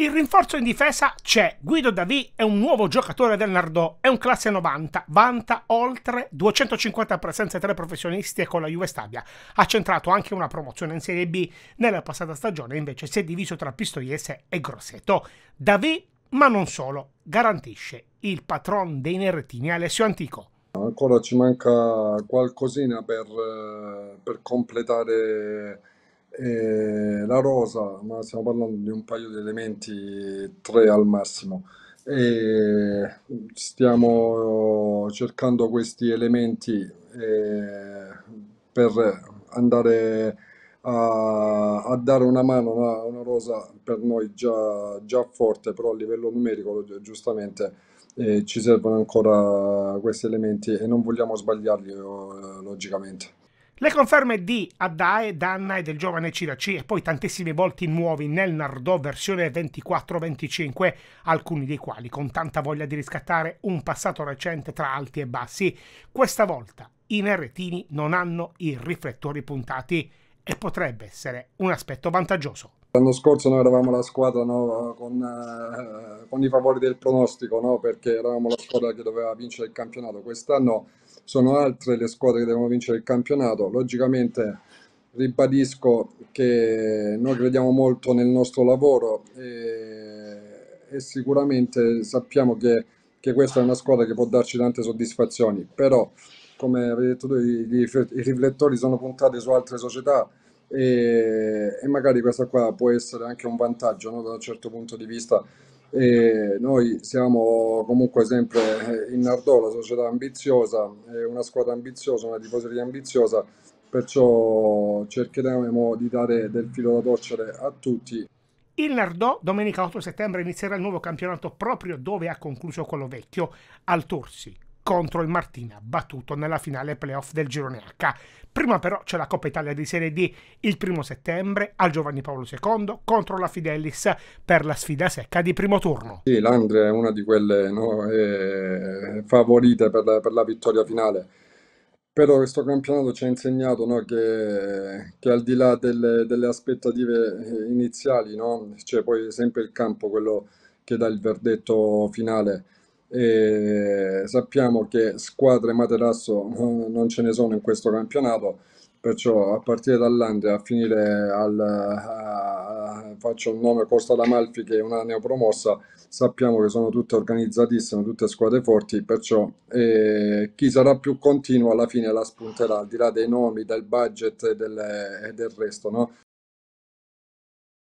Il rinforzo in difesa c'è. Guido Davì è un nuovo giocatore del Nardò, è un classe 90, vanta oltre 250 presenze tra i professionisti e con la Juve Stabia. Ha centrato anche una promozione in Serie B nella passata stagione, invece si è diviso tra Pistoiese e Grosseto. Davì, ma non solo, garantisce il patron dei Nerrettini Alessio Antico. Ancora ci manca qualcosina per, eh, per completare eh, la rosa, ma stiamo parlando di un paio di elementi, tre al massimo, e stiamo cercando questi elementi eh, per andare a, a, dare una mano a una, una, rosa per noi già, già, forte, però a livello numerico giustamente eh, ci servono ancora questi elementi e non vogliamo sbagliarli eh, logicamente. Le conferme di Adae, Danna e del giovane Ciraci e poi tantissimi volti nuovi nel Nardò versione 24-25, alcuni dei quali con tanta voglia di riscattare un passato recente tra alti e bassi, questa volta i Nerretini non hanno i riflettori puntati e potrebbe essere un aspetto vantaggioso. L'anno scorso noi eravamo la squadra no, con, eh, con, i favori del pronostico, no, perché eravamo la squadra che doveva vincere il campionato, quest'anno sono altre le squadre che devono vincere il campionato. Logicamente ribadisco che noi crediamo molto nel nostro lavoro e, e sicuramente sappiamo che, che, questa è una squadra che può darci tante soddisfazioni, però come avete detto tu, i, riflettori sono puntati su altre società e, e, magari questa qua può essere anche un vantaggio no, da un certo punto di vista e noi siamo comunque sempre eh, in Nardò, la società ambiziosa, una squadra ambiziosa, una tifoseria ambiziosa, perciò cercheremo di dare del filo da torcere a tutti. Il Nardò domenica 8 settembre inizierà il nuovo campionato proprio dove ha concluso quello vecchio, al Torsi contro il Martina, battuto nella finale playoff del girone H. Prima però c'è la Coppa Italia di Serie D il primo settembre al Giovanni Paolo II contro la Fidelis per la sfida secca di primo turno. Sì, l'Andrea è una di quelle no, eh, favorite per la, per la vittoria finale però questo campionato ci ha insegnato no, che, che, al di là delle, delle aspettative iniziali no, c'è poi sempre il campo quello che dà il verdetto finale e sappiamo che squadre materasso non ce ne sono in questo campionato, perciò a partire dall'Andria a finire al a, faccio il nome Costa d'Amalfi che è una neopromossa sappiamo che sono tutte organizzatissime tutte squadre forti perciò eh, chi sarà più continuo alla fine la spunterà al di là dei nomi del budget e del, e del resto no?